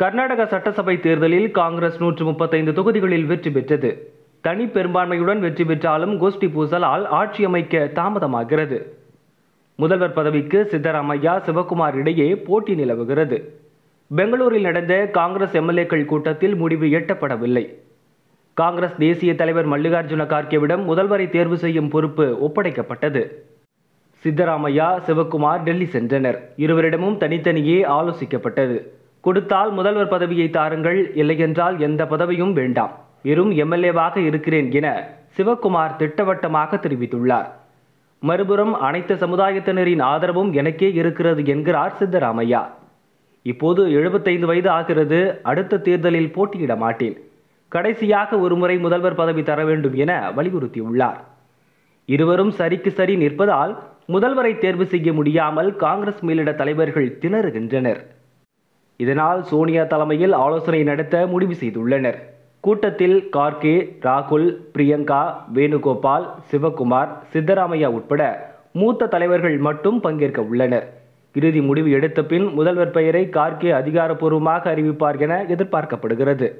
கர்நாடக சட்டசபை தேர்தலில் காங்கிரஸ் நூற்று முப்பத்தைந்து தொகுதிகளில் வெற்றி பெற்றது தனி பெரும்பான்மையுடன் வெற்றி பெற்றாலும் கோஷ்டி பூசலால் ஆட்சி அமைக்க தாமதமாகிறது முதல்வர் பதவிக்கு சித்தராமையா சிவகுமார் இடையே போட்டி நிலவுகிறது பெங்களூரில் நடந்த காங்கிரஸ் எம்எல்ஏக்கள் கூட்டத்தில் முடிவு எட்டப்படவில்லை காங்கிரஸ் தேசிய தலைவர் மல்லிகார்ஜுன கார்கேவிடம் முதல்வரை தேர்வு செய்யும் பொறுப்பு ஒப்படைக்கப்பட்டது சித்தராமையா சிவகுமார் டெல்லி சென்றனர் இருவரிடமும் தனித்தனியே ஆலோசிக்கப்பட்டது கொடுத்தால் முதல்வர் பதவியை தாருங்கள் இல்லையென்றால் எந்த பதவியும் வேண்டாம் வெறும் எம்எல்ஏவாக இருக்கிறேன் என சிவக்குமார் திட்டவட்டமாக தெரிவித்துள்ளார் மறுபுறம் அனைத்து சமுதாயத்தினரின் ஆதரவும் எனக்கே இருக்கிறது என்கிறார் சித்தராமையா இப்போது எழுபத்தைந்து வயது ஆகிறது அடுத்த தேர்தலில் போட்டியிட மாட்டேன் கடைசியாக ஒருமுறை முதல்வர் பதவி தர வேண்டும் என வலியுறுத்தியுள்ளார் இருவரும் சரிக்கு சரி நிற்பதால் முதல்வரை தேர்வு செய்ய முடியாமல் காங்கிரஸ் மேலிட தலைவர்கள் திணறுகின்றனர் இதனால் சோனியா தலைமையில் ஆலோசனை நடத்த முடிவு செய்துள்ளனர் கூட்டத்தில் கார்கே ராகுல் பிரியங்கா வேணுகோபால் சிவகுமார் சித்தராமையா உட்பட மூத்த தலைவர்கள் மட்டும் பங்கேற்க உள்ளனர் இறுதி முடிவு எடுத்த பின் முதல்வர் பெயரை கார்கே அதிகாரப்பூர்வமாக அறிவிப்பார் என எதிர்பார்க்கப்படுகிறது